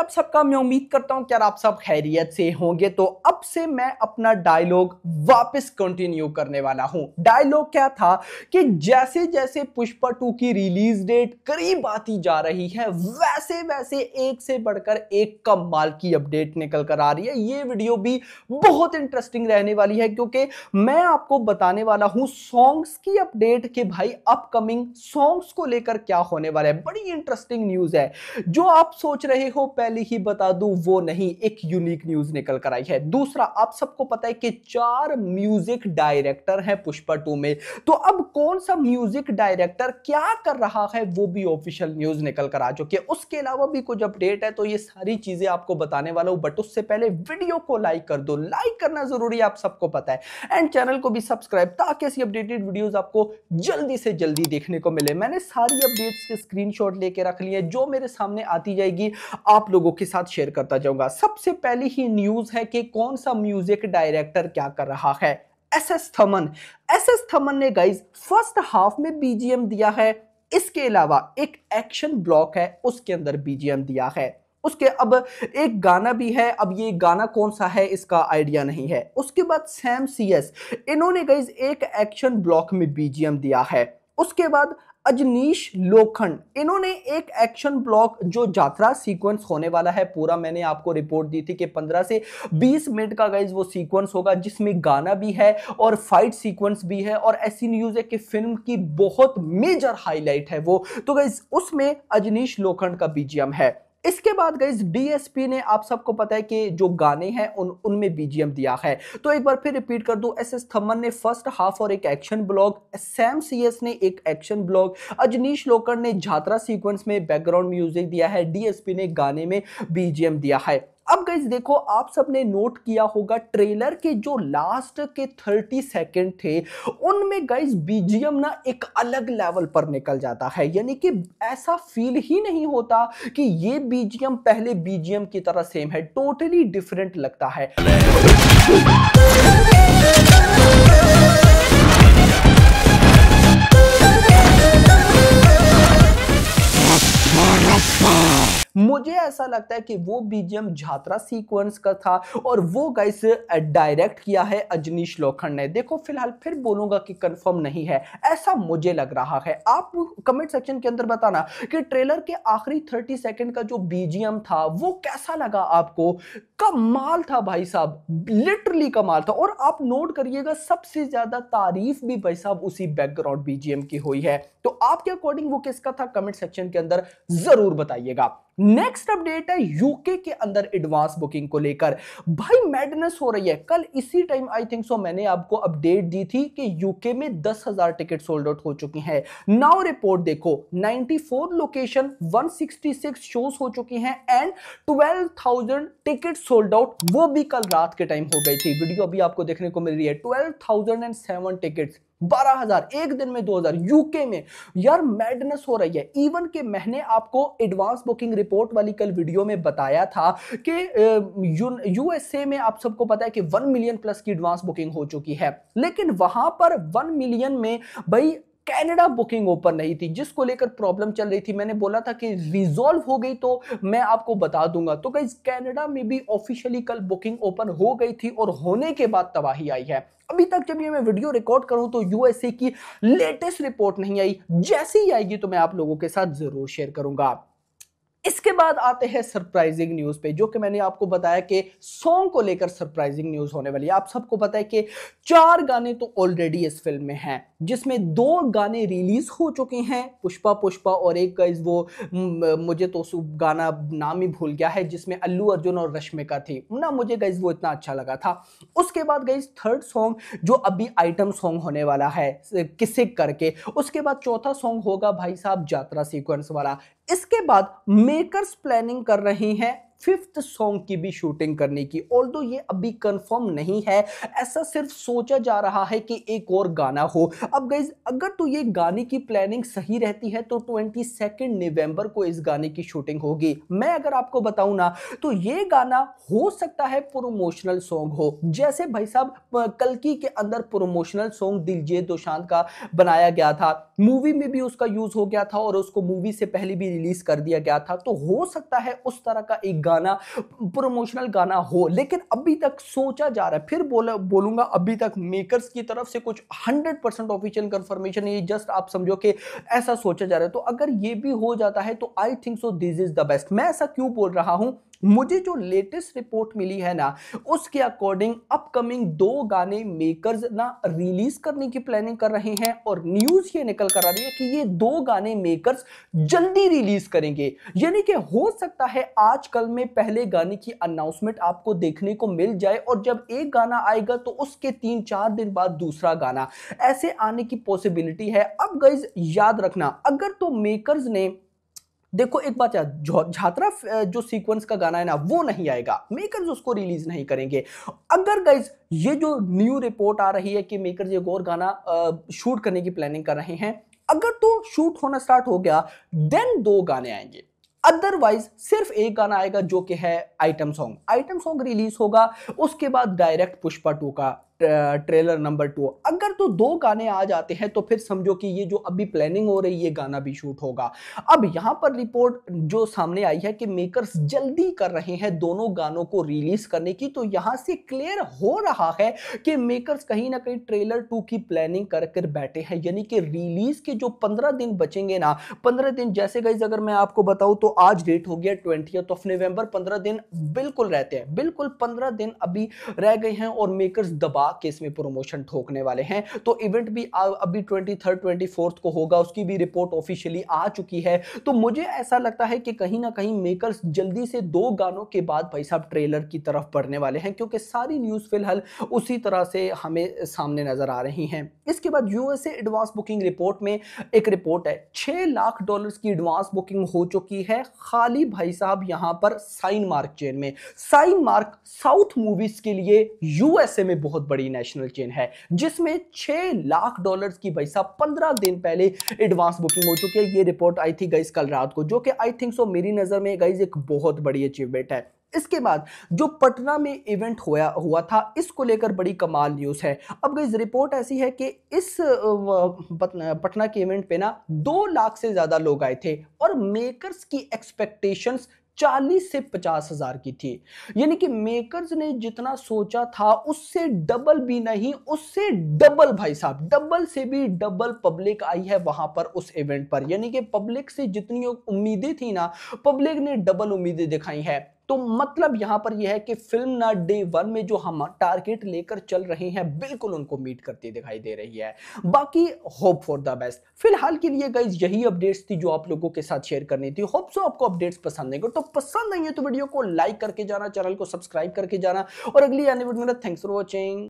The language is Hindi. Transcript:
आप सबका मैं उम्मीद करता हूं कि आप सब खैरियत से होंगे तो अब से मैं अपना डायलॉग वापस कंटिन्यू करने वाला हूं डायलॉग क्या था कि जैसे जैसे पुष्पा टू की रिलीज डेट करीब आती जा रही है वैसे वैसे एक से बढ़कर एक कमाल की अपडेट निकल कर आ रही है ये वीडियो भी बहुत इंटरेस्टिंग रहने वाली है क्योंकि मैं आपको बताने वाला हूं सॉन्ग्स की अपडेट के भाई अपकमिंग सॉन्ग्स को लेकर क्या होने वाला है बड़ी इंटरेस्टिंग न्यूज है जो आप सोच रहे हो पहले पहले ही बता दूं वो नहीं एक यूनिक न्यूज निकल कर आई है दूसरा आप सबको पता है कि चार म्यूजिक डायरेक्टर हैं पुष्पा टू में तो अब कौन सा म्यूजिक डायरेक्टर क्या कर रहा है वो भी ऑफिशियल न्यूज निकल कर आ चुकी है उसके अलावा भी कुछ अपडेट है तो ये सारी चीजें आपको बताने वाला हूं बट उससे पहले वीडियो को लाइक कर दो लाइक करना जरूरी आप सबको पता है एंड चैनल को भी सब्सक्राइब ताकि ऐसी अपडेटेड वीडियो आपको जल्दी से जल्दी देखने को मिले मैंने सारी अपडेट्स के स्क्रीनशॉट लेके रख लिए जो मेरे सामने आती जाएगी आप लोग लोगों के साथ शेयर करता जाऊंगा सबसे पहले ही न्यूज है कि कौन सा म्यूजिक डायरेक्टर क्या कर रहा है S S Thaman S S Thaman ने गाइज फर्स्ट हाफ में बीजीएम दिया है इसके अलावा एक एक्शन ब्लॉक है उसके अंदर बीजीएम दिया है उसके अब एक गाना भी है अब ये गाना कौन सा है इसका आइडिया नहीं है उसके बाद सैम सीएस इन्होंने गाइज एक एक्शन ब्लॉक में बीजीएम दिया है उसके बाद अजनीश लोखंड इन्होंने एक एक्शन ब्लॉक जो यात्रा सीक्वेंस होने वाला है पूरा मैंने आपको रिपोर्ट दी थी कि 15 से 20 मिनट का गाइज वो सीक्वेंस होगा जिसमें गाना भी है और फाइट सीक्वेंस भी है और ऐसी न्यूज है कि फिल्म की बहुत मेजर हाईलाइट है वो तो गाइज उसमें अजनीश लोखंड का बीजीएम है इसके बाद गई डीएसपी ने आप सबको पता है कि जो गाने हैं उन उनमें बीजीएम दिया है तो एक बार फिर रिपीट कर दूं एस एस थमन ने फर्स्ट हाफ और एक एक्शन ब्लॉग सैम सीएस ने एक एक्शन ब्लॉग अजनीश लोकर ने झात्रा सीक्वेंस में बैकग्राउंड म्यूजिक दिया है डीएसपी ने गाने में बीजीएम दिया है अब गई देखो आप सबने नोट किया होगा ट्रेलर के जो लास्ट के थर्टी सेकेंड थे उनमें गाइज बीजीएम ना एक अलग लेवल पर निकल जाता है यानी कि ऐसा फील ही नहीं होता कि ये बीजीएम पहले बीजीएम की तरह सेम है टोटली डिफरेंट लगता है मुझे ऐसा लगता है कि वो बीजीएम झात्रा सीक्वेंस का था और वो गाइस डायरेक्ट किया है अजनीश लोखंड ने देखो फिलहाल फिर बोलूंगा कि कंफर्म नहीं है ऐसा मुझे लग रहा है आप कमेंट सेक्शन के अंदर बताना कि ट्रेलर के आखिरी थर्टी सेकेंड का जो बीजीएम था वो कैसा लगा आपको कमाल था भाई साहब लिटरली कमाल था और आप नोट करिएगा सबसे ज्यादा तारीफ भी भाई साहब उसी बैकग्राउंड बीजीएम की हुई है तो आपके अकॉर्डिंग वो किसका था कमेंट सेक्शन के अंदर जरूर बताइएगा नेक्स्ट अपडेट है यूके के अंदर एडवांस बुकिंग को लेकर भाई मैडनेस हो रही है कल इसी टाइम आई थिंक सो मैंने आपको अपडेट दी थी कि यूके में दस हजार टिकट सोल्ड आउट हो चुकी हैं नाउ रिपोर्ट देखो 94 लोकेशन 166 शोज हो चुकी हैं and 12,000 thousand ticket sold out वो भी कल रात के टाइम हो गई थी वीडियो अभी आपको देखने को मिल रही है 12,007 टिकट्स बारह हजार एक दिन में दो हजार यूके में यार मैडनेस हो रही है इवन के मैंने आपको एडवांस बुकिंग रिपोर्ट वाली कल वीडियो में बताया था कि यूएसए में आप सबको पता है कि वन मिलियन प्लस की एडवांस बुकिंग हो चुकी है लेकिन वहां पर वन मिलियन में भाई कैनेडा बुकिंग ओपन नहीं थी जिसको लेकर प्रॉब्लम चल रही थी मैंने बोला था कि रिजॉल्व हो गई तो मैं आपको बता दूंगा तो गाइज कैनेडा में भी ऑफिशियली कल बुकिंग ओपन हो गई थी और होने के बाद तबाही आई है अभी तक जब ये मैं वीडियो रिकॉर्ड करूं तो यूएसए की लेटेस्ट रिपोर्ट नहीं आई जैसी ही आएगी तो मैं आप लोगों के साथ जरूर शेयर करूंगा इसके बाद आते हैं सरप्राइजिंग न्यूज़ पे जो कि मैंने आपको बताया कि सॉन्ग को लेकर सरप्राइजिंग न्यूज़ होने वाली है आप सबको पता है कि चार गाने तो ऑलरेडी इस फिल्म में हैं जिसमें दो गाने रिलीज़ हो चुके हैं पुष्पा पुष्पा और एक का इस वो मुझे तो गाना नाम ही भूल गया है जिसमें अल्लू अर्जुन और रश्मिका थी ना मुझे गाइज वो इतना अच्छा लगा था उसके बाद गाइज थर्ड सॉन्ग जो अभी आइटम सॉन्ग होने वाला है किसे करके उसके बाद चौथा सॉन्ग होगा भाई साहब यात्रा सीक्वेंस वाला इसके बाद मेकर्स प्लानिंग कर रहे हैं फिफ्थ सॉन्ग की भी शूटिंग करने की ऑल दो ये अभी कंफर्म नहीं है ऐसा सिर्फ सोचा जा रहा है कि एक और गाना हो अब गई अगर तो ये गाने की प्लानिंग सही रहती है तो ट्वेंटी सेकेंड नवम्बर को इस गाने की शूटिंग होगी मैं अगर आपको बताऊँ ना तो ये गाना हो सकता है प्रोमोशनल सॉन्ग हो जैसे भाई साहब कलकी के अंदर प्रोमोशनल सॉन्ग दिलजीत दोशांत का बनाया गया था मूवी में भी उसका यूज हो गया था और उसको मूवी से पहले भी रिलीज कर दिया गया था तो हो सकता है उस तरह का एक गाना प्रमोशनल गाना हो लेकिन अभी तक सोचा जा रहा है फिर बोला बोलूंगा अभी तक मेकर्स की तरफ से कुछ हंड्रेड परसेंट ऑफिशियल कंफर्मेशन ये जस्ट आप समझो कि ऐसा सोचा जा रहा है तो अगर ये भी हो जाता है तो I think so this is the best मैं ऐसा क्यों बोल रहा हूं मुझे जो लेटेस्ट रिपोर्ट मिली है ना उसके अकॉर्डिंग अपकमिंग दो गाने मेकर्स ना रिलीज करने की प्लानिंग कर रहे हैं और न्यूज ये निकल कर आ रही है कि ये दो गाने मेकर्स जल्दी रिलीज करेंगे यानी कि हो सकता है आजकल में पहले गाने की अनाउंसमेंट आपको देखने को मिल जाए और जब एक गाना आएगा तो उसके तीन चार दिन बाद दूसरा गाना ऐसे आने की पॉसिबिलिटी है अब गाइज याद रखना अगर तो मेकर्स ने देखो एक बात याद झात्रा जो सीक्वेंस का गाना है ना वो नहीं आएगा मेकर्स उसको रिलीज नहीं करेंगे अगर गाइज ये जो न्यू रिपोर्ट आ रही है कि मेकर्स एक और गाना शूट करने की प्लानिंग कर रहे हैं अगर तो शूट होना स्टार्ट हो गया देन दो गाने आएंगे अदरवाइज सिर्फ एक गाना आएगा जो कि है item song item song release होगा उसके बाद डायरेक्ट पुष्पा टू का ट्रेलर नंबर टू अगर तो दो गाने आ जाते हैं तो फिर समझो कि ये जो अभी प्लानिंग हो रही है गाना भी शूट होगा अब यहाँ पर रिपोर्ट जो सामने आई है कि मेकर्स जल्दी कर रहे हैं दोनों गानों को रिलीज करने की तो यहां से क्लियर हो रहा है कि मेकर्स कहीं ना कहीं ट्रेलर टू की प्लानिंग कर कर बैठे हैं यानी कि रिलीज के जो पंद्रह दिन बचेंगे ना पंद्रह दिन जैसे गई अगर मैं आपको बताऊं तो आज डेट हो गया ट्वेंटी ऑफ नवंबर पंद्रह दिन बिल्कुल रहते हैं बिल्कुल पंद्रह दिन अभी रह गए हैं और मेकर्स दबा लाख केस में प्रमोशन ठोकने वाले हैं तो इवेंट भी अभी ट्वेंटी थर्ड को होगा उसकी भी रिपोर्ट ऑफिशियली आ चुकी है तो मुझे ऐसा लगता है कि कहीं ना कहीं मेकर्स जल्दी से दो गानों के बाद भाई साहब ट्रेलर की तरफ बढ़ने वाले हैं क्योंकि सारी न्यूज़ फिलहाल उसी तरह से हमें सामने नज़र आ रही हैं इसके बाद यूएसए एडवांस बुकिंग रिपोर्ट में एक रिपोर्ट है छह लाख डॉलर्स की एडवांस बुकिंग हो चुकी है खाली भाई साहब यहां पर साइन मार्क चेन में साइन मार्क साउथ मूवीज़ के लिए यूएसए में बहुत बड़ी बड़ी नेशनल चेन है जिसमें छह लाख डॉलर्स की पैसा पंद्रह दिन पहले एडवांस बुकिंग हो चुकी है ये रिपोर्ट आई थी गई कल रात को जो कि आई थिंक सो मेरी नज़र में गई एक बहुत बड़ी अचीवमेंट है इसके बाद जो पटना में इवेंट होया हुआ था इसको लेकर बड़ी कमाल न्यूज़ है अब गई रिपोर्ट ऐसी है कि इस पटना के इवेंट पे ना दो लाख से ज़्यादा लोग आए थे और मेकर्स की एक्सपेक्टेशंस चालीस से पचास हजार की थी यानी कि मेकर्स ने जितना सोचा था उससे डबल भी नहीं उससे डबल भाई साहब डबल से भी डबल पब्लिक आई है वहां पर उस इवेंट पर यानी कि पब्लिक से जितनी उम्मीदें थी ना पब्लिक ने डबल उम्मीदें दिखाई है तो मतलब यहां पर यह है कि फिल्म ना डे वन में जो हम टारगेट लेकर चल रहे हैं बिल्कुल उनको मीट करती दिखाई दे रही है बाकी होप फॉर द बेस्ट फिलहाल के लिए गाइज यही अपडेट्स थी जो आप लोगों के साथ शेयर करनी थी होप सो आपको अपडेट्स पसंद आएंगे तो पसंद आई है तो वीडियो को लाइक करके जाना चैनल को सब्सक्राइब करके जाना और अगली आने वीडियो में थैंक्स फॉर वॉचिंग